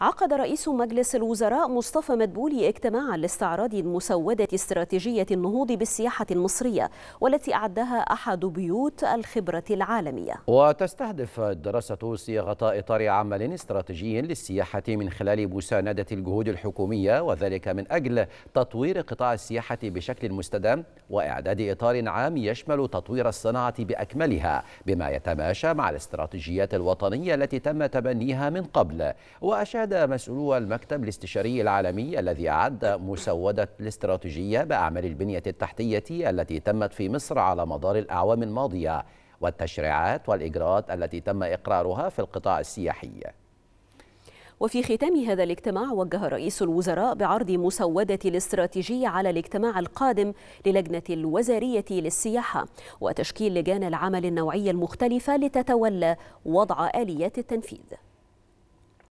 عقد رئيس مجلس الوزراء مصطفى مدبولي اجتماعا لاستعراض مسودة استراتيجية النهوض بالسياحة المصرية والتي أعدها أحد بيوت الخبرة العالمية وتستهدف الدراسة صياغة إطار عمل استراتيجي للسياحة من خلال مساندة الجهود الحكومية وذلك من أجل تطوير قطاع السياحة بشكل مستدام وإعداد إطار عام يشمل تطوير الصناعة بأكملها بما يتماشى مع الاستراتيجيات الوطنية التي تم تبنيها من قبل وأشاد أكد مسؤولو المكتب الاستشاري العالمي الذي أعد مسودة الاستراتيجية بأعمال البنية التحتية التي تمت في مصر على مدار الأعوام الماضية والتشريعات والإجراءات التي تم إقرارها في القطاع السياحي وفي ختام هذا الاجتماع وجه رئيس الوزراء بعرض مسودة الاستراتيجية على الاجتماع القادم للجنة الوزارية للسياحة وتشكيل لجان العمل النوعية المختلفة لتتولى وضع آليات التنفيذ